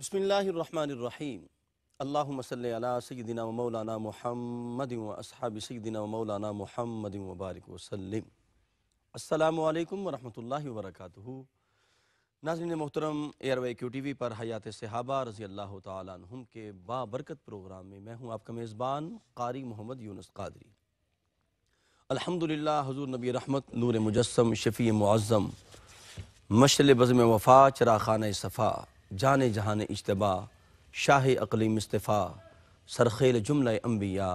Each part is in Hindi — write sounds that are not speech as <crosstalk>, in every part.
बसमीम अल्लाम सैदिना मौलाना महमद वसहाब सैदिना मौलाना महमद वबारक वसलम अल्लाम वरहमल वर्क नाजरन मोहतरम एयरवे क्यू टी वी पर हयात सहाबा रज़ी अल्लाह तुम के बाबरकत प्रोग्राम में मैं हूँ आपका मेज़बान कारी मोहम्मद यूनस कादरी अल्हम्दुलिल्लाह हजूर नबी रहमत नूर मुजस्म शफ़ी मुआज़म मशल बज़म वफ़ा चरा खान सफ़ा जान जहान इजतबा शाह अकली मुस्तफ़ा सरखेल जुमल अम्बिया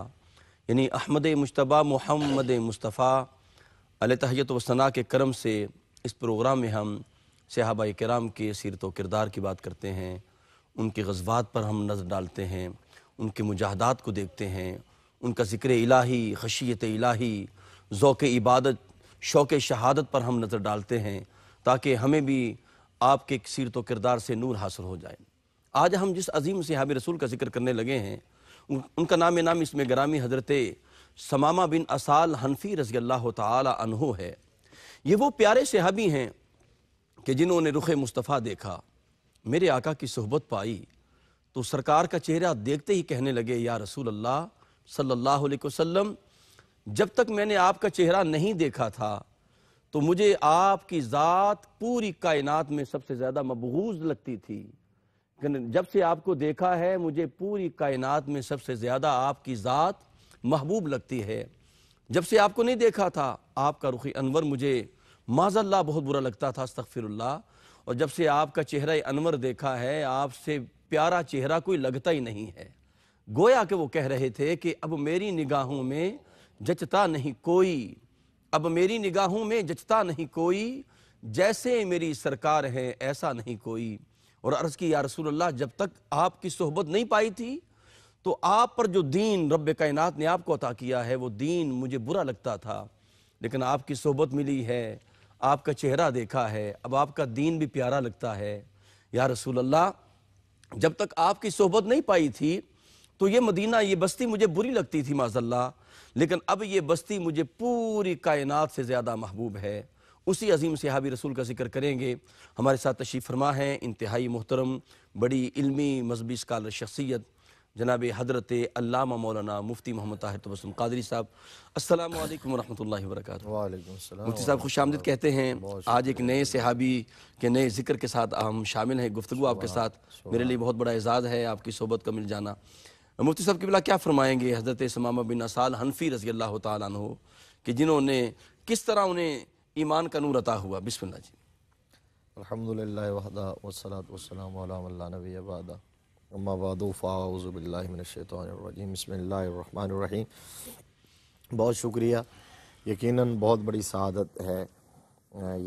यानी अहमद मुशतबा मोहम्मद मुस्तफ़ा तहत वसना के करम से इस प्रोग्राम में हम सहाबा कराम के सीरत किरदार की बात करते हैं उनके गजबात पर हम नज़र डालते हैं उनके मुजाहदात को देखते हैं उनका ज़िक्र इलाही खशियत इलाही इबादत शौक़ शहादत पर हम नज़र डालते हैं ताकि हमें भी आपके सीरत तो किरदार से नूर हासिल हो जाए आज हम जिस अजीम सहाब रसूल का जिक्र करने लगे हैं उन, उनका नाम नाम इसमें ग्रामी हजरत समामा बिन असाल हनफी रजी अल्लाह तहो है ये वो प्यारे सहाबी हैं कि जिन्होंने रुख मुस्तफ़ा देखा मेरे आका की सहबत पाई तो सरकार का चेहरा देखते ही कहने लगे या रसूल अल्लाह सल्ला वसम जब तक मैंने आपका चेहरा नहीं देखा था तो मुझे आपकी ज़ात पूरी कायनात में सबसे ज़्यादा मबहूज़ लगती थी जब से आपको देखा है मुझे पूरी कायनात में सबसे ज़्यादा आपकी ज़ात महबूब लगती है जब से आपको नहीं देखा था आपका रुखी अनवर मुझे माजल्ला बहुत बुरा लगता था अस्तफ़िरल्ला और जब से आपका चेहरा अनवर देखा है आपसे प्यारा चेहरा कोई लगता ही नहीं है गोया कि वो कह रहे थे कि अब मेरी निगाहों में जचता नहीं कोई अब मेरी निगाहों में जचता नहीं कोई जैसे मेरी सरकार है ऐसा नहीं कोई और अर्ज़ की या रसूल अल्लाह जब तक आपकी सोहबत नहीं पाई थी तो आप पर जो दीन रब कायनात ने आपको अता किया है वो दीन मुझे बुरा लगता था लेकिन आपकी सोहबत मिली है आपका चेहरा देखा है अब आपका दीन भी प्यारा लगता है या रसूल अल्लाह जब तक आपकी सोहबत नहीं पाई थी तो ये मदीना ये बस्ती मुझे बुरी लगती थी माजल्ला लेकिन अब ये बस्ती मुझे पूरी कायनात से ज़्यादा महबूब है उसी अजीम सहाबी रसूल का जिक्र करेंगे हमारे साथ तशीफ़ फरमा हैं इंतहाई मोहतरम बड़ी इलमी मजहबी स्कॉलर शख्सियत जनाब हजरत अल्लामा मौलाना मुफ्ती मोहम्मद ताहिर तबसम कादरी साहब अस्सलाम वालेकुम रहमतुल्लाहि मुफ्ती साहब खुश आमदीद कहते हैं आज एक नए सहाबी के नए जिक्र के साथ हम शामिल हैं गुफ्तु आपके साथ मेरे लिए बहुत बड़ा एजाज़ है आपकी सोबत का मिल जाना मुफ्ती साहब की बिला क्या फरमाएंगे हज़रत समामा बिन असाल हनफी रजी अल्लाह तु कि जिन्होंने किस तरह उन्हें ईमान का नूर अता हुआ बिस्मिल्लाह जी अलहमदिल्ला वहदा वसलात वसलाम नबी वादा अम्माबादफ़ाज़बिल्लिनशैतरजीम बसमीम बहुत शुक्रिया यकीनन बहुत बड़ी सदत है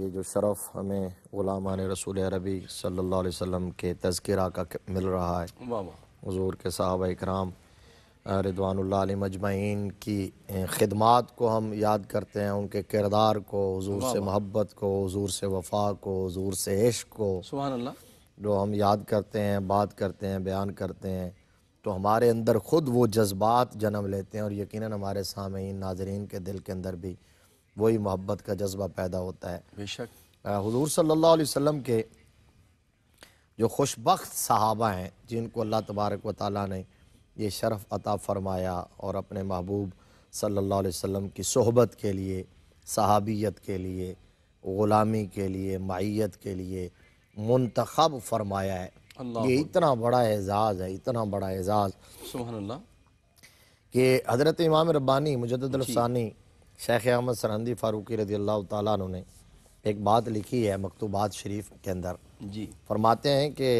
ये जो शरफ़ हमें ग़ुलामान रसूल अरबी सल्लल्लाहु अलैहि वसल्लम के तज़किरा का मिल रहा है वाह वाह हजूर के साहब इक्राम रिदवानल मजमैन की खदमात को हम याद करते हैं उनके किरदार को हजूर से मोहब्बत को हजूर से वफा को हजूर से इश्क को जो हम याद करते हैं बात करते हैं बयान करते हैं तो हमारे अंदर ख़ुद वो जज्बात जन्म लेते हैं और यकीन हमारे सामीन नाजरीन के दिल के अंदर भी वही मोहब्बत का जज्बा पैदा होता है बेशक हजूर सल्ला वसम के जो खुशबख्त सहाबा हैं जिनको अल्लाह तबारक व ताली ने यह शरफ़ अता फ़रमाया और अपने महबूब सल्ला वम की सहबत के लिए सहाबियत के लिए ग़ुलामी के लिए माइत के लिए मंतखब फरमाया है ये इतना बड़ा एजाज़ है इतना बड़ा एजाज़ कि हज़रत इमाम रब्बानी मुजदानी शेख अहमद सरहंदी फ़ारूकी रदी अल्लाह तुने एक बात लिखी है मकतूबात शरीफ के अंदर जी फरमाते हैं कि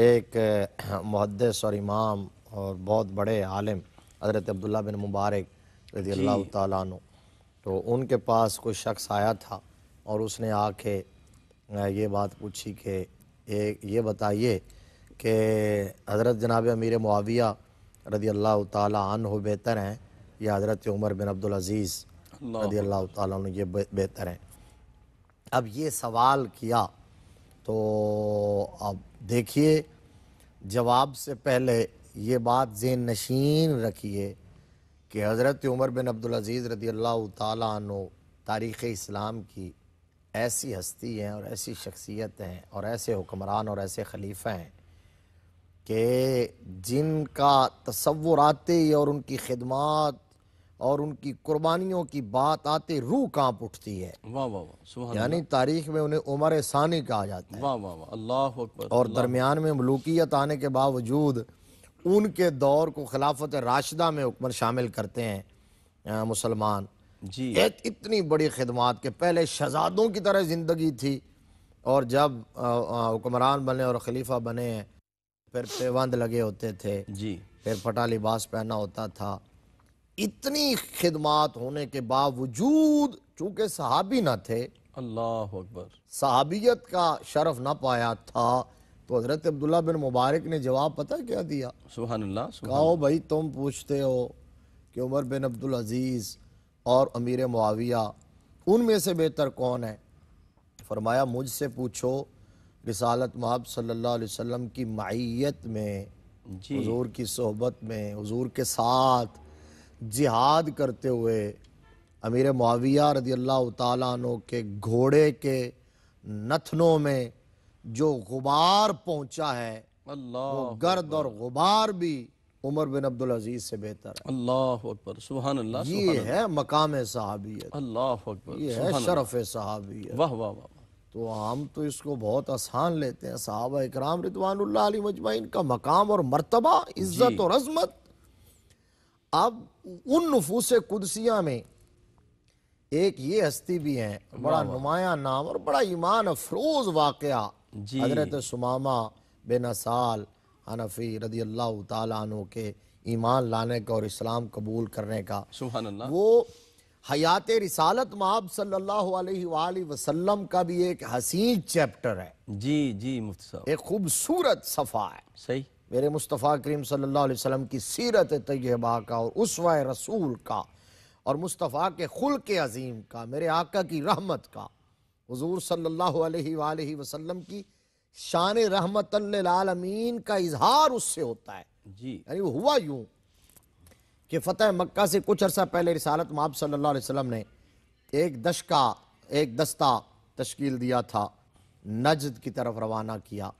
एक मुहदस और इमाम और बहुत बड़े आलम हज़रत अब्दुल्ला बिन मुबारक रजी अल्लाह तु तो उनके पास कोई शख्स आया था और उसने आके ये बात पूछी कि एक ये बताइए कि हज़रत जनाब अमीर मुआविया रदी अल्लाह तन हो बेहतर हैं या हज़रत उमर बिन अब्दुल अज़ीज़ रदी अल्लाह तु ये बेहतर हैं अब ये सवाल किया तो अब देखिए जवाब से पहले ये बात जेन नशीन रखिए कि हज़रत उमर बिन अब्दुलज़ीज़ रदी अल्लाह तु तारीख़ इस्लाम की ऐसी हस्ती हैं और ऐसी शख्सियत हैं और ऐसे हुक्मरान और ऐसे खलीफे हैं कि जिनका ही और उनकी खदमात और उनकी कुर्बानियों की बात आते रूह कांप उठती है वाह वाह वाह यानी तारीख में उन्हें उमर सानी कहा जाता है वाह वाह अल्लाह और दरमियान में मलूकियत आने के बावजूद उनके दौर को खिलाफत राशिदा में हुक्मर शामिल करते हैं मुसलमान जी एक इतनी बड़ी खिदमत के पहले शहजादों की तरह ज़िंदगी थी और जब हुक्मरान बने और खलीफा बने फिर पेवंद लगे होते थे जी फिर फटा लिबास पहना होता था इतनी खिदमात होने के बावजूद चूंकि सहाबी ना थे अल्लाह अकबर सहाबियत का शरफ ना पाया था तो हजरत अब्दुल्ला बिन मुबारक ने जवाब पता क्या दिया सुबहानल्ला कहो भाई तुम पूछते हो कि उमर बिन अब्दुल अजीज़ और अमीर मुआविया उनमें से बेहतर कौन है फरमाया मुझसे पूछो रिसालत महब सल्लल्लाहु अलैहि वसल्लम की माइत में हजूर की सोहबत में हजूर के साथ जिहाद करते हुए अमीर मुआविया रदी अल्लाह तु के घोड़े के नथनों में जो गुबार पहुंचा है अल्लाह वो गर्द और गुबार भी उमर बिन अब्दुल अजीज से बेहतर है अल्लाह अकबर सुबहान अल्लाह ये है मकाम सहाबियत अल्लाह अकबर ये है शरफ सहाबियत वाह वाह वाह तो हम तो इसको बहुत आसान लेते हैं साहब इकराम रिदवान मजमाइन का मकाम और मरतबा इज्जत और अजमत अब उन नफूस कुदसिया में एक ये हस्ती भी है बड़ा नुमाया नाम और बड़ा ईमान अफरोज वाक़ हजरत सुमामा बिन असाल हनफी रदी अल्लाह तु के ईमान लाने का और इस्लाम कबूल करने का वो हयात रिसालत माब सल्लाम का भी एक हसीन चैप्टर है जी जी मुफ्त एक खूबसूरत सफ़ा है सही मेरे मुस्तफ़ा करीम सल्लल्लाहु अलैहि वसल्लम की सीरत तय्यबा का और उसवा रसूल का और मुस्तफ़ा के खुल के अजीम का मेरे आका की रहमत का हजूर सल्लल्लाहु अलैहि वसल्लम की शान रहमत आलमीन का इजहार उससे होता है जी यानी वो हुआ यूँ कि फ़तेह मक्का से कुछ अर्सा पहले रिसालत माब सल्लल्लाहु अलैहि ने एक दश का एक दस्ता तश्कील दिया था नजद की तरफ रवाना किया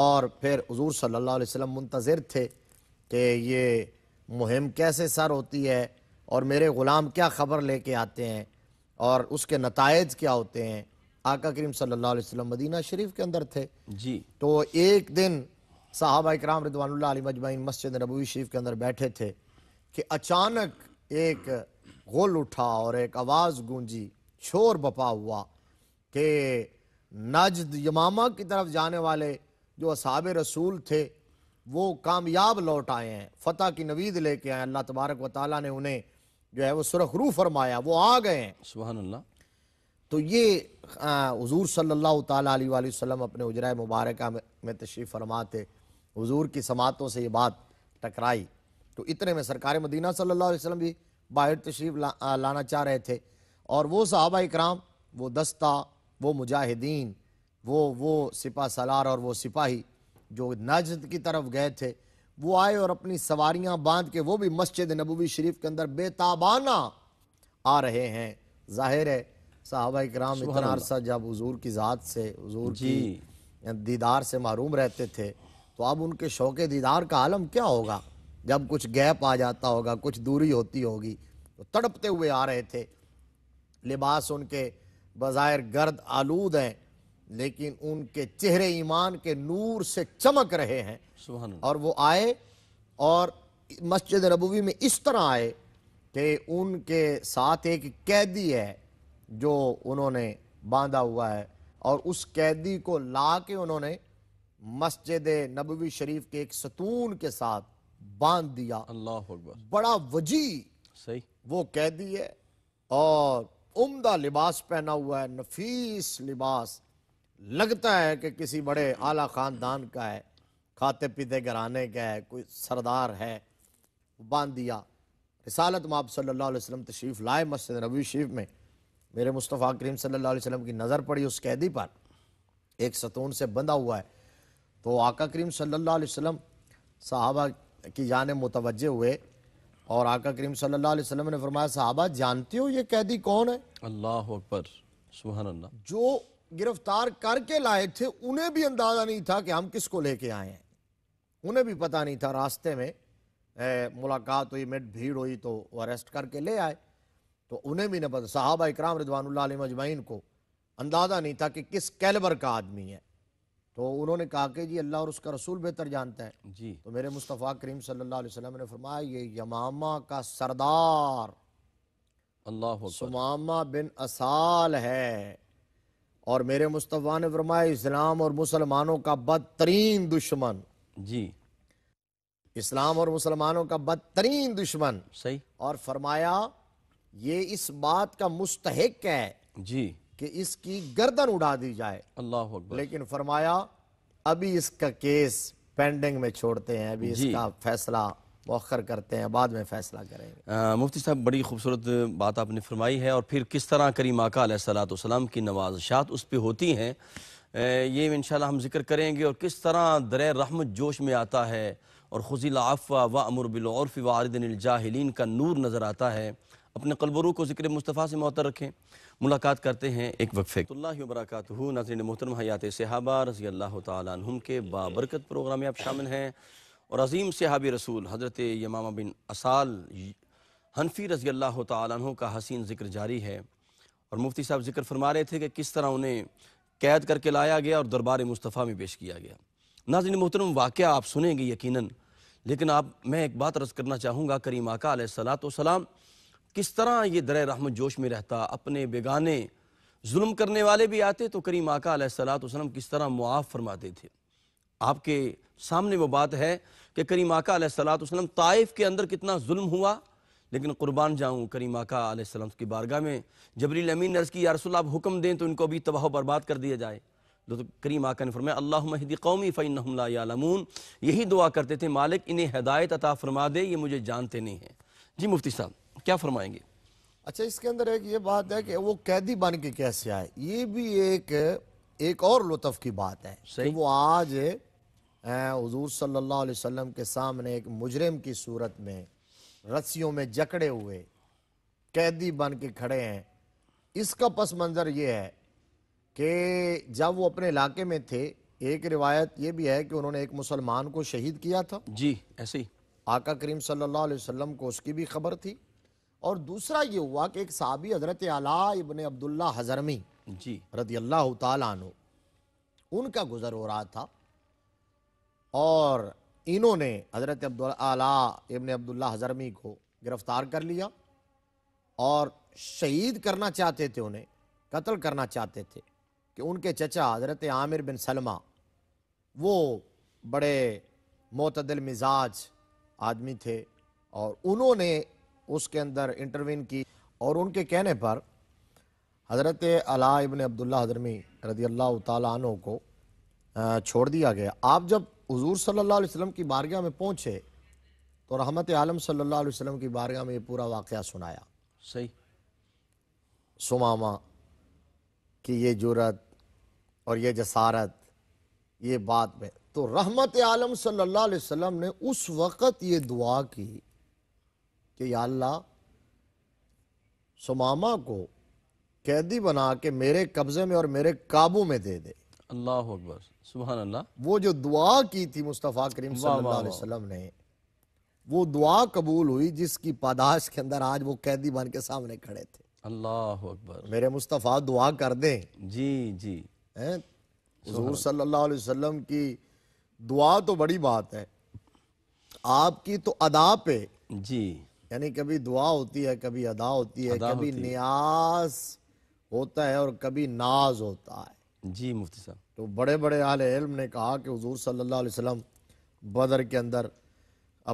और फिर हजूर सल्ला वसम मुंतज़र थे कि ये मुहिम कैसे सर होती है और मेरे ग़ुलाम क्या ख़बर लेके आते हैं और उसके नतज क्या होते हैं आका करीम सल्ला वसम मदीना शरीफ के अंदर थे जी तो एक दिन साहबा कराम रिदवानुल्लाह मजमाइन मस्जिद नबवी शरीफ के अंदर बैठे थे कि अचानक एक गोल उठा और एक आवाज़ गूंजी शोर बपा हुआ कि नजद यमामा की तरफ जाने वाले जो असाब रसूल थे वो कामयाब लौट आए हैं फ़तेह की नवीद लेके आए अल्लाह तबारक व ताली ने उन्हें जो है वो सुरखरू फरमाया वो आ गए हैं अल्लाह तो ये हजूर सल्ला तसम अपने उजरा मुबारक में तशरीफ़ फरमा थे हजूर की समातों से ये बात टकराई तो इतने में सरकार मदीना सल्ला वसम भी बाहर तशरीफ़ ला, लाना चाह रहे थे और वो साहबा इकराम वो दस्ता वो मुजाहिदीन वो वो सिपा सलार और वो सिपाही जो नजद की तरफ गए थे वो आए और अपनी सवारियां बांध के वो भी मस्जिद नबूबी शरीफ के अंदर बेताबाना आ रहे हैं जाहिर है साहबा कराम इतना अरसा जब हजूर की ज़ात से हजूर की दीदार से महरूम रहते थे तो अब उनके शौक दीदार का आलम क्या होगा जब कुछ गैप आ जाता होगा कुछ दूरी होती होगी तो तड़पते हुए आ रहे थे लिबास उनके बज़ाहिर गर्द आलूद हैं लेकिन उनके चेहरे ईमान के नूर से चमक रहे हैं और वो आए और मस्जिद नबूवी में इस तरह आए कि उनके साथ एक कैदी है जो उन्होंने बांधा हुआ है और उस कैदी को ला के उन्होंने मस्जिद नबवी शरीफ के एक सतून के साथ बांध दिया अल्लाह बड़ा वजी सही वो कैदी है और उम्दा लिबास पहना हुआ है नफीस लिबास लगता है कि किसी बड़े आला ख़ानदान का है खाते पीते घराने का है कोई सरदार है बांध दिया रिसालत में आप सल्ला वसलम तशरीफ़ लाए मस्जिद नबी शरीफ में मेरे मुस्तफ़ा करीम सल्ला वसलम की नज़र पड़ी उस कैदी पर एक सतून से बंधा हुआ है तो आका करीम सल्ला वसलम साहबा की जान मुतवजे हुए और आका करीम सल्ला वसलम ने फरमाया साहबा जानते हो ये कैदी कौन है अल्लाह पर सुबह जो गिरफ्तार करके लाए थे उन्हें भी अंदाजा नहीं था कि हम किसको लेके आए हैं उन्हें भी पता नहीं था रास्ते में ए, मुलाकात हुई मेट भीड़ हुई तो अरेस्ट करके ले आए तो उन्हें भी नहीं पता साहबा इकराम रिजवान मजमाइन को अंदाज़ा नहीं था कि किस कैलबर का आदमी है तो उन्होंने कहा कि जी अल्लाह और उसका रसूल बेहतर जानता है जी तो मेरे मुस्तफ़ा करीम सल्लल्लाहु अलैहि वसल्लम ने फरमाया ये यमामा का सरदार अल्लाह सुमामा बिन असाल है और मेरे मुस्तफ़ा ने फरमाया इस्लाम और मुसलमानों का बदतरीन दुश्मन जी इस्लाम और मुसलमानों का बदतरीन दुश्मन सही और फरमाया ये इस बात का मुस्तहक है जी कि इसकी गर्दन उड़ा दी जाए अल्लाह लेकिन फरमाया अभी इसका केस पेंडिंग में छोड़ते हैं अभी इसका फैसला मौखर करते हैं बाद में फ़ैसला करेंगे मुफ्ती साहब बड़ी खूबसूरत बात आपने फरमाई है और फिर किस तरह करीम आका सलाम की नवाजशात उस पर होती हैं ये इन हम जिक्र करेंगे और किस तरह दर रहमत जोश में आता है और खुजिल आफ़ा व अमर बिलौरफ़ वारदिनजाहलीन का नूर नज़र आता है अपने कलबरू को जिक्र मुस्तफ़ा से मुतर रखें मुलाकात करते हैं एक वक्फे वरकत नजर मोहतरम हयात सहाबा रजी अल्लाह तुम के बाबरकत प्रोग्राम में आप शामिल हैं और अजीम से हाबी रसूल हज़रत यमामा बिन असाल हनफी रज़ी अल्लाह तु का हसीन ज़िक्र जारी है और मुफ्ती साहब ज़िक्र फरमा रहे थे कि किस तरह उन्हें कैद करके लाया गया और दरबार मुस्तफ़ा में पेश किया गया नाजिन मोहतरम वाक़ आप सुनेंगे यकीन लेकिन आप मैं एक बात रस करना चाहूँगा करीम आका सलात सलाम किस तरह ये दर रहमत जोश में रहता अपने बेगाने जुल्म करने वाले भी आते तो करीम आका सलात सलम किस तरह मुआफ़ फरमाते थे आपके सामने वो बात है कि करीम आका वसलम ताइफ के अंदर कितना जुल्म हुआ लेकिन कुर्बान जाऊँ करी माका सलाम की बारगाह में जबरी अमीन नर्स की यारसोल्ला आप हुक्म दें तो इनको भी तबाह बर्बाद कर दिया जाए तो करीम आका ने फरमाया अल्लाह महदी कौमी फ़ैनमून यही दुआ करते थे मालिक इन्हें हदायत अता फरमा दे ये मुझे जानते नहीं हैं जी मुफ्ती साहब क्या फरमाएंगे अच्छा इसके अंदर एक ये बात है कि वो कैदी बन के कैसे आए ये भी एक एक और लुत्फ की बात है सही वो आज हजूर सल्ला वसम के सामने एक मुजरम की सूरत में रस्सियों में जकड़े हुए कैदी बन के खड़े हैं इसका पस मंज़र ये है कि जब वो अपने इलाके में थे एक रिवायत ये भी है कि उन्होंने एक मुसलमान को शहीद किया था जी ऐसे ही आका करीम सल्ला वसम को उसकी भी खबर थी और दूसरा ये हुआ कि एक सबी हज़रत आला इबन अब्दुल्ला हजरमी जी रदी अल्लाह तु उनका गुजर हो रहा था और इन्होंने हज़रत अला इबन अब्दुल्ला हजरमी को गिरफ्तार कर लिया और शहीद करना चाहते थे उन्हें कत्ल करना चाहते थे कि उनके चचा हज़रत आमिर बिन सलमा वो बड़े मतदल मिजाज आदमी थे और उन्होंने उसके अंदर इंटरवीन की और उनके कहने पर हज़रत अला इबन अब्दुल्ला हजरमी रदी अल्लाह तु को छोड़ दिया गया आप जब हजूर सल्ला वसलम की बारगाह में पहुँचे तो रहमत आलम सल्ला वसलम की बारगाह में ये पूरा वाक़ सुनाया सही सुमामा कि ये जुरत और ये जसारत ये बात में तो रहमत आलम सल्ला वसलम ने उस वक़्त ये दुआ की कि अल्लाह सुमामा को कैदी बना के मेरे कब्ज़े में और मेरे काबू में दे दे अल्लाह अकबर सुबह अल्लाह वो जो दुआ की थी मुस्तफ़ा करीम वसल्लम ने वो दुआ कबूल हुई जिसकी पादाश के अंदर आज वो कैदी बन के सामने खड़े थे अल्लाह अकबर मेरे मुस्तफ़ा दुआ कर दें जी जी हजूर सल्लल्लाहु अलैहि वसल्लम की दुआ तो बड़ी बात है आपकी तो अदा पे जी यानी कभी दुआ होती है कभी अदा होती है अदा कभी होती। न्यास होता है और कभी नाज होता है जी मुफ्ती साहब तो बड़े बड़े आल इल्म ने कहा कि हजूर सल्ला वसम बदर के अंदर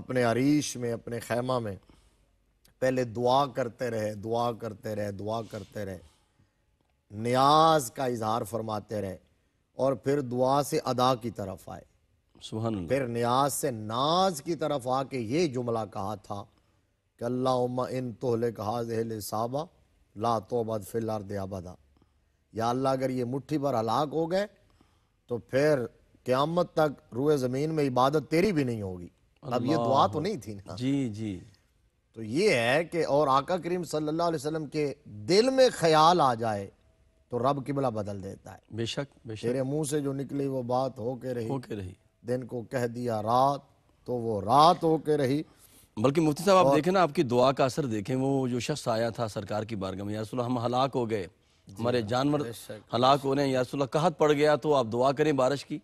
अपने अरीश में अपने खैमा में पहले दुआ करते रहे दुआ करते रहे दुआ करते रहे न्याज का इजहार फरमाते रहे और फिर दुआ से अदा की तरफ आए सुबह फिर न्याज से नाज की तरफ आके ये जुमला कहा था कि अल्लाह इन तोहले कहा साबा ला तोबद फिल आबदा या अल्लाह अगर ये मुट्ठी भर हलाक हो गए तो फिर क़्यामत तक रुए ज़मीन में इबादत तेरी भी नहीं होगी अब ये दुआ तो नहीं थी ना जी जी तो ये है कि और आका करीम सल्लल्लाहु अलैहि वसल्लम के दिल में ख्याल आ जाए तो रब किबला बदल देता है बेशक मेरे तेरे मुंह से जो निकली वो बात हो के रही हो के रही दिन को कह दिया रात तो वो रात हो के रही बल्कि मुफ्ती साहब आप देखें ना आपकी दुआ का असर देखें वो जो शख्स आया था सरकार की बारगाह में यार हम हलाक हो गए हमारे हाँ, जानवर हलाक हो रहे हैं यासल्ला कहत पड़ गया तो आप दुआ करें बारिश की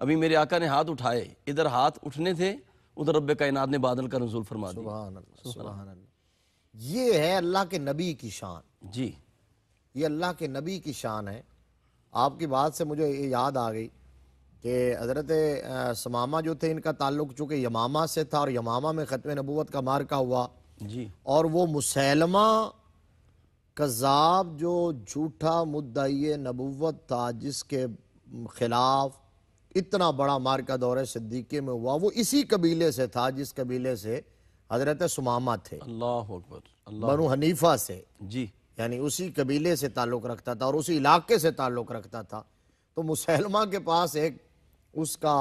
अभी मेरे आका ने हाथ उठाए इधर हाथ उठने थे उधर रब कायनात ने बादल का नजूल फरमा दिया ये है अल्लाह के नबी की शान जी ये अल्लाह के नबी की शान है आपकी बात से मुझे याद आ गई कि हज़रत समामा जो थे इनका ताल्लुक चूँकि यमामा से था और यमामा में ख़त्म नबूत का मार्का हुआ जी और वो मुसलमा कज़ाब जो झूठा मुद्दई नबूत था जिसके ख़िलाफ़ इतना बड़ा मार का दौर सिद्दीके में हुआ वो इसी कबीले से था जिस कबीले से हजरत सुमामा थे अल्लाह अकबर बनु हनीफा से जी यानी उसी कबीले से ताल्लुक़ रखता था और उसी इलाके से ताल्लुक़ रखता था तो मुसलमा के पास एक उसका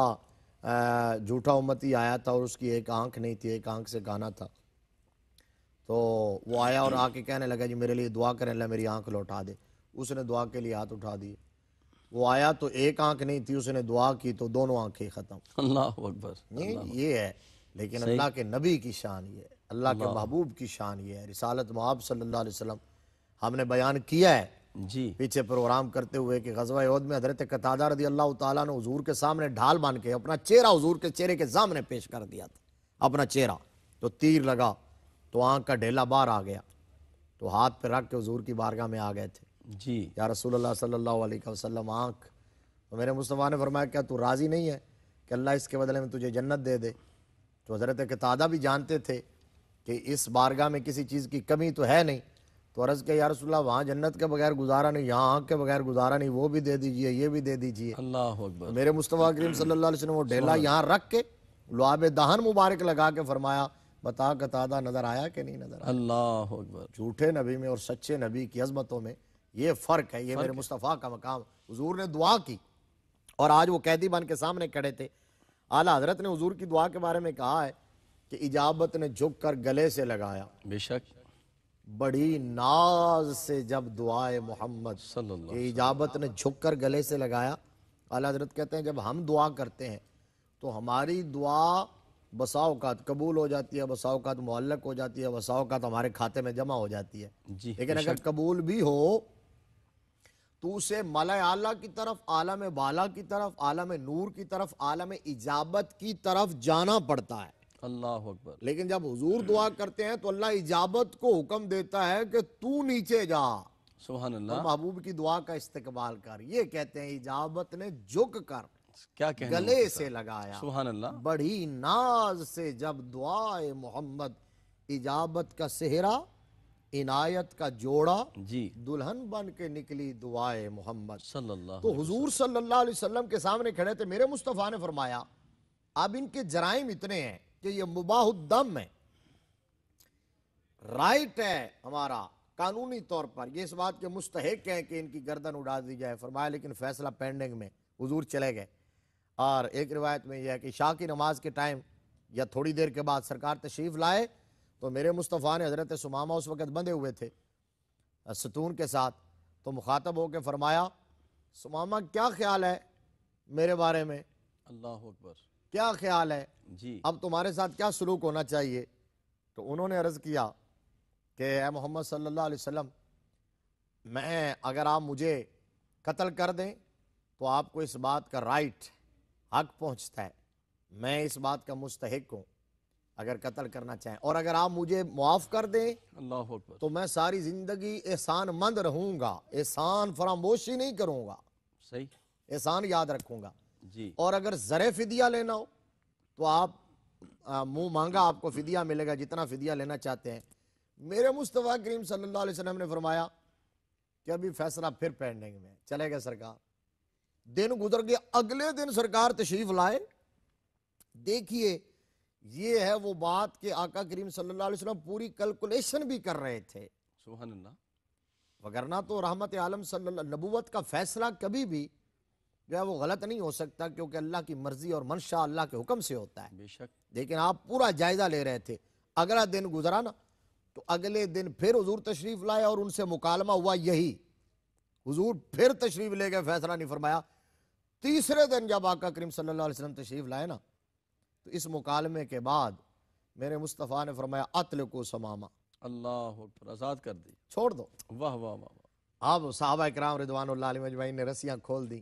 झूठा उम्मती आया था और उसकी एक आंख नहीं थी एक आंख से गाना था तो वो आया और आके कहने लगा जी मेरे लिए दुआ करें अल्लाह मेरी आंख लौटा दे उसने दुआ के लिए हाथ उठा दिए वो आया तो एक आंख नहीं थी उसने दुआ की तो दोनों आंखें खत्म अल्लाह अकबर ये ये है लेकिन अल्लाह के नबी की शान ये है अल्लाह के महबूब की शान ये है रिसालत महाब सल्लल्लाहु अलैहि वसल्लम हमने बयान किया है जी पीछे प्रोग्राम करते हुए कि गजवा यौद में हजरत कतादा रदी अल्लाह ताला ने हजूर के सामने ढाल बांध के अपना चेहरा हजूर के चेहरे के सामने पेश कर दिया था अपना चेहरा तो तीर लगा तो आँख का ढेला बाहर आ गया तो हाथ पे रख के हजूर की बारगाह में आ गए थे जी या रसूल सल्ला वसलम आँख तो मेरे मुस्तफ़ा ने फरमाया क्या तू राज़ी नहीं है कि अल्लाह इसके बदले में तुझे जन्नत दे दे तो हज़रत तादा भी जानते थे कि इस बारगाह में किसी चीज़ की कमी तो है नहीं तो अर्ज़ किया यारसोल्ला वहाँ जन्नत के बगैर गुजारा नहीं यहाँ आँख के बगैर गुजारा नहीं वो भी दे दीजिए ये भी दे दीजिए अल्लाह तो मेरे मुस्तफ़ा करीम सल्ला वो ढेला यहाँ रख के लुआब दहन मुबारक लगा के फरमाया बता कतादा नज़र आया कि नहीं नज़र अल्लाह झूठे नबी में और सच्चे नबी की अजमतों में ये फ़र्क है ये मेरे मुस्तफ़ा का मकाम हजूर ने दुआ की और आज वो कैदी बन के सामने खड़े थे आला हजरत ने हजूर की दुआ के बारे में कहा है कि इजाबत ने झुक कर गले से लगाया बेशक बड़ी नाज से जब दुआए मोहम्मद इजाबत ने झुक कर गले से लगाया आला हजरत कहते हैं जब हम दुआ करते हैं तो हमारी दुआ बसाओकात कबूल हो जाती है बसाओकात मुहलक हो जाती है बसाओकात हमारे खाते में जमा हो जाती है जी लेकिन अगर कबूल भी हो तो उसे मलय आला की तरफ आलम बाला की तरफ आलम नूर की तरफ आलम इजाबत की तरफ जाना पड़ता है अल्लाह अकबर लेकिन जब हुजूर दुआ करते हैं तो अल्लाह इजाबत को हुक्म देता है कि तू नीचे जा सुबह तो महबूब की दुआ का इस्तकबाल कर ये कहते हैं इजाबत ने झुक कर क्या कहने गले से लगाया सुबह अल्लाह बड़ी नाज से जब दुआ मोहम्मद इजाबत का सेहरा इनायत का जोड़ा जी दुल्हन बन के निकली दुआए मोहम्मद तो हुजूर सल्लल्लाहु अलैहि वसल्लम के सामने खड़े थे मेरे मुस्तफ़ा ने फरमाया अब इनके जराइम इतने हैं कि ये मुबाहुदम है राइट है हमारा कानूनी तौर पर ये इस बात के मुस्तक हैं कि इनकी गर्दन उड़ा दी जाए फरमाया लेकिन फैसला पेंडिंग में हुजूर चले गए और एक रिवायत में यह है कि शाह की नमाज के टाइम या थोड़ी देर के बाद सरकार तशरीफ़ लाए तो मेरे मुस्तफ़ा ने हज़रत सुमामा उस वक़्त बंधे हुए थे सतून के साथ तो मुखातब होकर फरमाया सुमामा क्या ख्याल है मेरे बारे में अल्लाह अकबर क्या ख्याल है जी अब तुम्हारे साथ क्या सलूक होना चाहिए तो उन्होंने अर्ज़ किया कि ए मोहम्मद सल्ला वसम मैं अगर आप मुझे कत्ल कर दें तो आपको इस बात का राइट हक पहुंचता है मैं इस बात का मुस्तक हूं अगर कत्ल करना चाहें और अगर आप मुझे मुआफ़ कर दें अल्लाह तो मैं सारी ज़िंदगी एहसान मंद रहूंगा एहसान फरामोशी नहीं करूंगा सही एहसान याद रखूंगा जी और अगर जरे फिदिया लेना हो तो आप मुंह मांगा आपको फिदिया मिलेगा जितना फिदिया लेना चाहते हैं मेरे मुस्तफ़ा करीम सल्लल्लाहु अलैहि वसल्लम ने फरमाया कि अभी फैसला फिर पेंडिंग में चलेगा सरकार दिन गुजर गया अगले दिन सरकार तशरीफ लाए देखिए ये है वो बात कि आका करीम सल्लल्लाहु अलैहि वसल्लम पूरी कैलकुलेशन भी कर रहे थे वगरना तो रहमत आलम सल्लल्लाहु नबूवत का फैसला कभी भी जो है वो गलत नहीं हो सकता क्योंकि अल्लाह की मर्जी और मंशा अल्लाह के हुक्म से होता है बेशक लेकिन आप पूरा जायजा ले रहे थे अगला दिन गुजरा ना तो अगले दिन फिर हजूर तशरीफ लाए और उनसे मुकालमा हुआ यही हजूर फिर तशरीफ ले गए फैसला नहीं फरमाया तीसरे दिन जब आका करीम सल्लल्लाहु अलैहि वसल्लम तशरीफ लाए ना तो इस मुकालमे के बाद मेरे मुस्तफ़ा ने फरमाया अतल को समामा अल्लाह आज़ाद कर दी छोड़ दो वाह वाह वाह अब साहबा कराम रिदवान अजमाइन ने रस्सियाँ खोल दी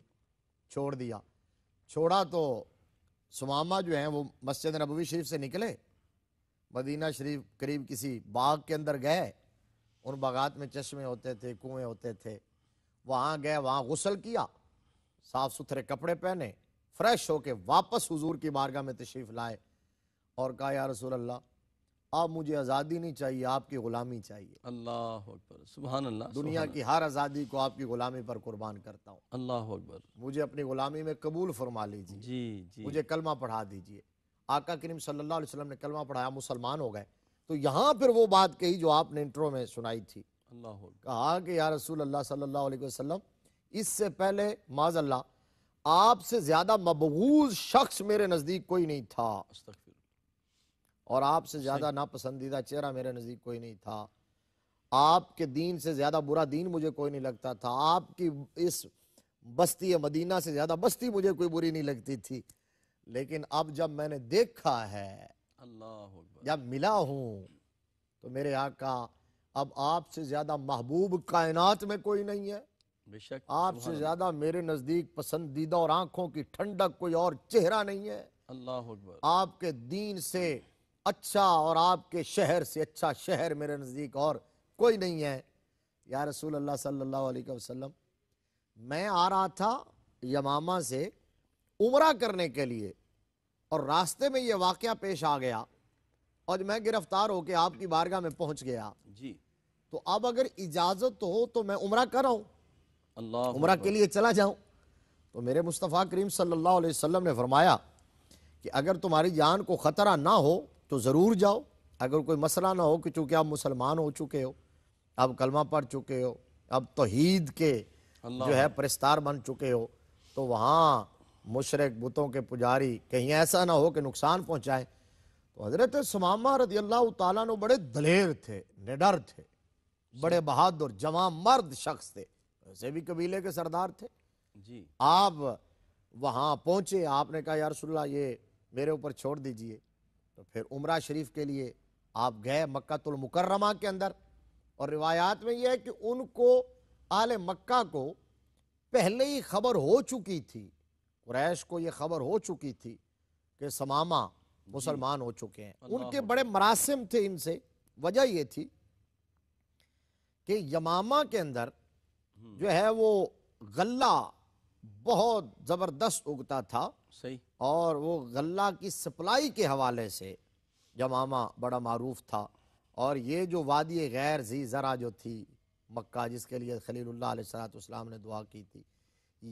छोड़ दिया छोड़ा तो सुमामा जो है वो मस्जिद नबवी शरीफ से निकले मदीना शरीफ करीब किसी बाग के अंदर गए उन बागात में चश्मे होते थे कुएँ होते थे वहाँ गए वहाँ गसल किया साफ सुथरे कपड़े पहने फ्रेश होके वापस हुजूर की बारगाह में तशरीफ़ लाए और कहा या रसूल अल्लाह आप मुझे आज़ादी नहीं चाहिए आपकी ग़ुलामी चाहिए अल्लाह अकबर सुबहान अल्लाह दुनिया की हर आज़ादी को आपकी ग़ुलामी पर कुर्बान करता हूँ अल्लाह अकबर मुझे अपनी ग़ुलामी में कबूल फरमा लीजिए जी जी मुझे कलमा पढ़ा दीजिए आका करीम सल्लल्लाहु अलैहि वसल्लम ने कलमा पढ़ाया मुसलमान हो गए तो यहाँ फिर वो बात कही जो आपने इंट्रो में सुनाई थी अल्लाह कहा कि या रसूल अल्लाह सल्लल्लाहु अलैहि वसल्लम इससे पहले माजल्ला आपसे ज्यादा मबगूज शख्स मेरे नजदीक कोई नहीं था और आपसे ज्यादा नापसंदीदा चेहरा मेरे नजदीक कोई नहीं था आपके दीन से ज्यादा बुरा दीन मुझे कोई नहीं लगता था आपकी इस बस्ती मदीना से ज्यादा बस्ती मुझे कोई बुरी नहीं लगती थी लेकिन अब जब मैंने देखा है अल्लाह जब मिला हूं तो मेरे आका अब आपसे ज्यादा महबूब कायनात में कोई नहीं है आपसे ज्यादा मेरे नजदीक पसंदीदा और आंखों की ठंडक कोई और चेहरा नहीं है अल्लाह आपके दीन से अच्छा और आपके शहर से अच्छा शहर मेरे नजदीक और कोई नहीं है या रसूल अल्लाह सल्लल्लाहु अलैहि वसल्लम मैं आ रहा था यमामा से उम्र करने के लिए और रास्ते में यह वाक़ पेश आ गया और मैं गिरफ्तार होकर आपकी बारगाह में पहुंच गया जी तो अब अगर इजाज़त हो तो मैं उम्र हूं उम्र के लिए चला जाऊँ तो मेरे मुस्तफ़ा करीम सल्लल्लाहु अलैहि वसल्लम ने फरमाया कि अगर तुम्हारी जान को ख़तरा ना हो तो ज़रूर जाओ अगर कोई मसला ना हो कि चूँकि आप मुसलमान हो चुके हो अब कलमा पढ़ चुके हो अब तोहीद के जो है परस्तार बन चुके हो तो वहाँ मुशरक बुतों के पुजारी कहीं ऐसा ना हो कि नुकसान पहुँचाएँ तो हज़रत समामा रदी अल्लाह ताला बड़े दलेर थे निडर थे बड़े बहादुर जवा मर्द शख्स थे वैसे भी कबीले के सरदार थे जी आप वहाँ पहुँचे आपने कहा यार सुल्ला ये मेरे ऊपर छोड़ दीजिए तो फिर उम्र शरीफ के लिए आप गए मुकर्रमा के अंदर और रिवायात में यह है कि उनको आले मक्का को पहले ही खबर हो चुकी थी कुरैश को यह खबर हो चुकी थी कि समामा मुसलमान हो चुके हैं उनके बड़े मरासम थे इनसे वजह यह थी कि यमामा के अंदर जो है वो गल्ला बहुत ज़बरदस्त उगता था सही और वो गल्ला की सप्लाई के हवाले से जमामा बड़ा मारूफ था और ये जो वादी गैर जी ज़रा जो थी मक्का जिसके लिए खलील सलाम ने दुआ की थी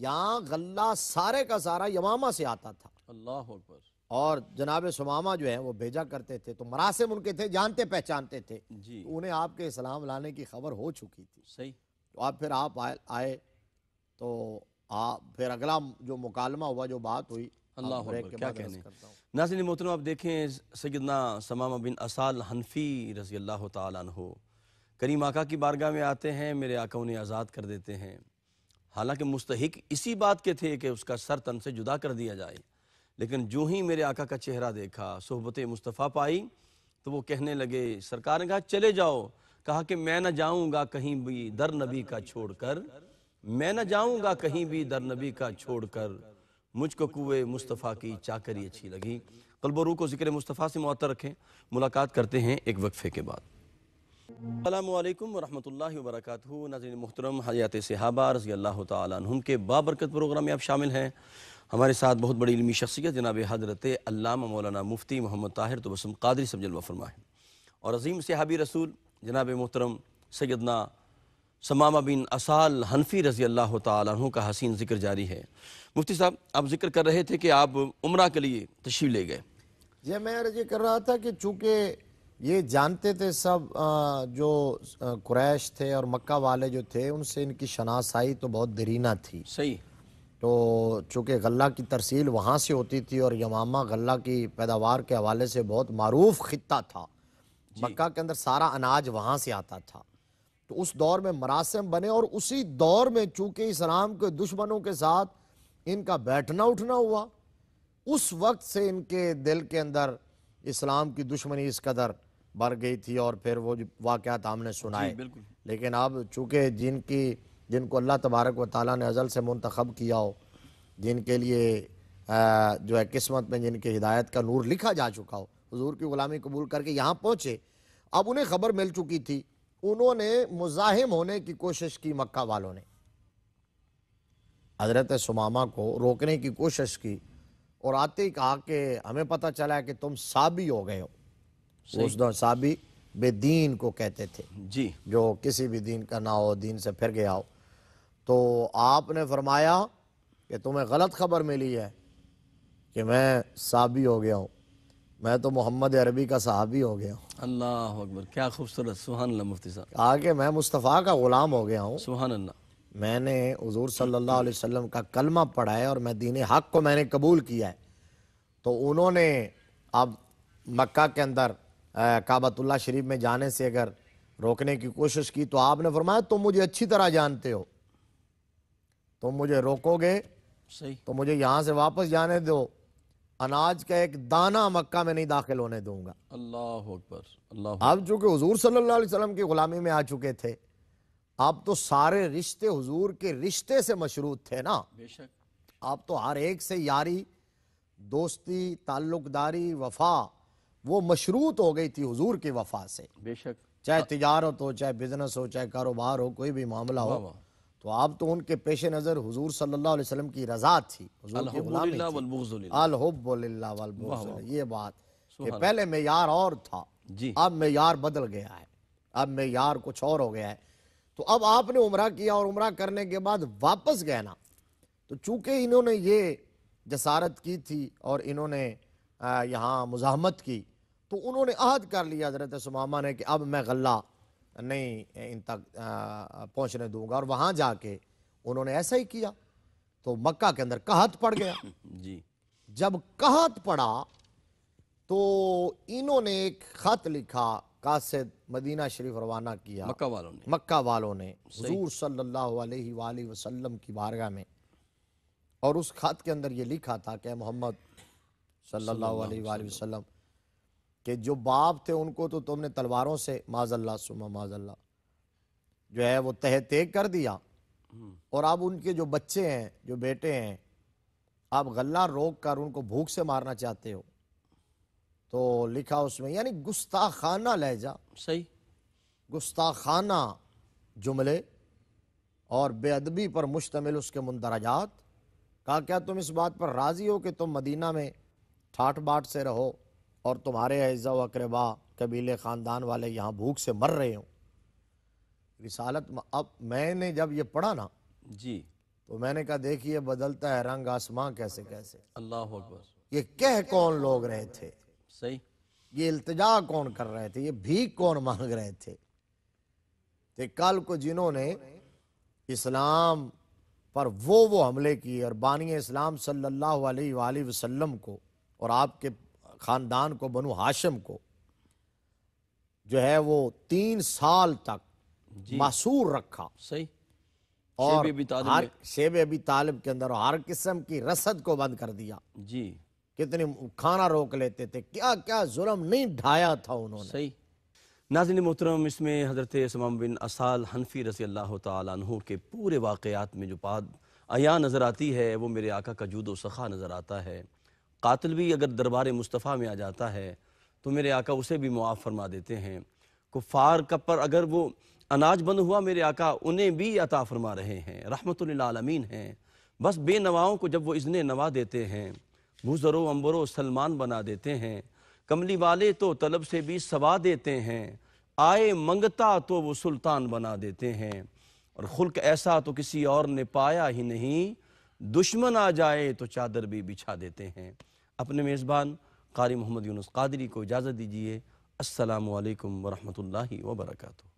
यहाँ गल्ला सारे का सारा यमामा से आता था अल्लाह और जनाब सुमामा जो है वो भेजा करते थे तो मरासिम उनके थे जानते पहचानते थे जी उन्हें आपके इस्लाम लाने की खबर हो चुकी थी सही तो आप फिर आप आए तो आप फिर अगला जो मुकालमा हुआ जो बात हुई अल्लाह क्या कहने नाजिन मोहतरम आप देखें सैदना समामा बिन असाल हनफी रजी अल्लाह तु करीम आका की बारगाह में आते हैं मेरे आका उन्हें आज़ाद कर देते हैं हालांकि मुस्तक इसी बात के थे कि उसका सर तन से जुदा कर दिया जाए लेकिन जो ही मेरे आका का चेहरा देखा सोहबत मुस्तफ़ा पाई तो वो कहने लगे सरकार ने कहा चले जाओ कहा कि मैं ना जाऊंगा कहीं भी दर नबी का छोड़कर मैं ना जाऊंगा कहीं भी दर नबी का छोड़कर मुझको कुए मुस्तफ़ा की चाकरी अच्छी लगी रू को जिक्र मुस्तफ़ा से मुआतर रखें मुलाकात करते हैं एक वक्फे के बाद अल्लाम वरहमल वरक नजर मोहतरम हयात सिहाबा रजी अल्लाह तुम के बाबरकत प्रोग्राम में आप शामिल हैं हमारे साथ बहुत बड़ी इलमी शख्सियत जनाब हजरत अल्लाह मौलाना मुफ्ती मोहम्मद ताहिर तो बसम कादरी सब्जल वफरमा है और अजीम सिहाबी रसूल जनाब मोहतरम सैदना समामा बिन असाल हनफी रज़ी अल्लाह तु का हसीन जिक्र जारी है मुफ्ती साहब आप जिक्र कर रहे थे कि आप उम्र के लिए तशीर ले गए जी मैं अर्ज कर रहा था कि चूँकि ये जानते थे सब जो क्रैश थे और मक्का वाले जो थे उनसे इनकी शनासाई तो बहुत दरीना थी सही तो चूँकि गला की तरसील वहाँ से होती थी और यमामा गला की पैदावार के हवाले से बहुत मरूफ ख़त्ता था मक्का के अंदर सारा अनाज वहाँ से आता था तो उस दौर में मरासम बने और उसी दौर में चूंकि इस्लाम के दुश्मनों के साथ इनका बैठना उठना हुआ उस वक्त से इनके दिल के अंदर इस्लाम की दुश्मनी इस कदर बढ़ गई थी और फिर वो वाक़ात हमने सुनाए लेकिन अब चूँकि जिनकी जिनको अल्लाह तबारक व ताली ने अज़ल से मंतखब किया हो जिनके लिए आ, जो है किस्मत में जिनके हिदायत का नूर लिखा जा चुका हो हजूर की गुलामी कबूल करके यहाँ पहुँचे अब उन्हें खबर मिल चुकी थी उन्होंने मुजाहिम होने की कोशिश की मक्का वालों ने हजरत सुमामा को रोकने की कोशिश की और आते ही कहा कि हमें पता चला कि तुम साबी हो गए हो उस दौर साबी बेदीन को कहते थे जी जो किसी भी दीन का ना हो दीन से फिर गया हो तो आपने फरमाया कि तुम्हें गलत खबर मिली है कि मैं साबी हो गया हूँ मैं तो मोहम्मद अरबी का सहाबी हो गया हूँ अल्लाह अकबर क्या खूबसूरत सुहान मुफ्ती साहब आगे मैं मुस्तफ़ा का ग़ुलाम हो गया हूँ सुहान अल्लाह मैंने हजूर सल्ला वसम का कलमा पढ़ा है और मैं दीन हक को मैंने कबूल किया है तो उन्होंने अब मक्का के अंदर काबतुल्ला शरीफ में जाने से अगर रोकने की कोशिश की तो आपने फरमाया तुम मुझे अच्छी तरह जानते हो तुम मुझे रोकोगे सही तो मुझे यहाँ से वापस जाने दो अनाज का एक दाना मक्का में नहीं दाखिल होने दूंगा अल्लाह अकबर अल्लाह आप चूँकि हजूर सल्लाम की ग़ुलामी में आ चुके थे आप तो सारे रिश्ते हजूर के रिश्ते से मशरूत थे ना बेशक आप तो हर एक से यारी दोस्ती ताल्लुकदारी वफा वो मशरूत हो गई थी हजूर की वफा से बेशक चाहे तजारत हो चाहे बिजनेस हो चाहे कारोबार हो कोई भी मामला हो तो आप तो उनके पेश नज़र हजूर सल्लाम की रजा थी ये बात पहले पहले मैार और था जी अब यार बदल गया है अब यार कुछ और हो गया है तो अब आपने उम्र किया और उम्र करने के बाद वापस गए ना तो चूंकि इन्होंने ये जसारत की थी और इन्होंने यहाँ मुजामत की तो उन्होंने अहद कर लिया हजरत सुमामा ने कि अब मैं गल्ला नहीं इन तक पहुंचने दूंगा और वहां जाके उन्होंने ऐसा ही किया तो मक्का के अंदर कहत पड़ गया <coughs> जी जब कहत पड़ा तो इन्होंने एक खत लिखा कासिद मदीना शरीफ रवाना किया मक्का वालों ने मक्का वालों ने हजूर सल्लल्लाहु अलैहि वसल्लम की बारगाह में और उस खत के अंदर ये लिखा था कि मोहम्मद सल्लल्लाहु अलैहि वसल्लम कि जो बाप थे उनको तो तुमने तलवारों से माजल्ला सुमा माजल्ला जो है वो तह तय कर दिया हम्म। और अब उनके जो बच्चे हैं जो बेटे हैं आप गला रोक कर उनको भूख से मारना चाहते हो तो लिखा उसमें यानी गुस्ताखाना लहजा सही गुस्ताखाना जुमले और बेअदबी पर मुश्तमिल उसके मंदराजात कहा क्या तुम इस बात पर राज़ी हो कि तुम मदीना में ठाठ बाट से रहो और तुम्हारे अज्जा व अकरबा कबीले ख़ानदान वाले यहाँ भूख से मर रहे हों रिसालत अब मैंने जब ये पढ़ा ना जी तो मैंने कहा देखिए बदलता है रंग आसमां कैसे कैसे अल्लाह अकबर ये कह कौन लोग रहे थे सही ये इल्तजा कौन कर रहे थे ये भीख कौन मांग रहे थे तो कल को जिन्होंने इस्लाम पर वो वो हमले किए और बानी इस्लाम सल्लल्लाहु अलैहि वसल्लम को और आपके ख़ानदान को बनु हाशम को जो है वो तीन साल तक मासूर रखा सही और हर शेब अभी तालिब के अंदर हर किस्म की रसद को बंद कर दिया जी कितने खाना रोक लेते थे क्या क्या जुल्म नहीं ढाया था उन्होंने सही नाजिन मोहतरम इसमें हज़रत समाम बिन असाल हनफी रसी अल्लाह तु के पूरे वाकयात में जो पाद अया नज़र आती है वो मेरे आका का जूदो सखा नज़र आता है कातिल भी अगर दरबार मुस्तफ़ा में आ जाता है तो मेरे आका उसे भी मुआफ़ फरमा देते हैं कुफ़ार का पर अगर वो अनाज बंद हुआ मेरे आका उन्हें भी अता फरमा रहे हैं रहमत आलमीन हैं बस बेनवाओं को जब वो इज़्ने नवा देते हैं गुजरो अम्बरो सलमान बना देते हैं कमली वाले तो तलब से भी सवा देते हैं आए मंगता तो वो सुल्तान बना देते हैं और खुल्क ऐसा तो किसी और ने पाया ही नहीं दुश्मन आ जाए तो चादर भी बिछा देते हैं अपने मेज़बान कारी मोहम्मद यूनुस कादरी को इजाज़त दीजिए असलकम वरहमल वर्का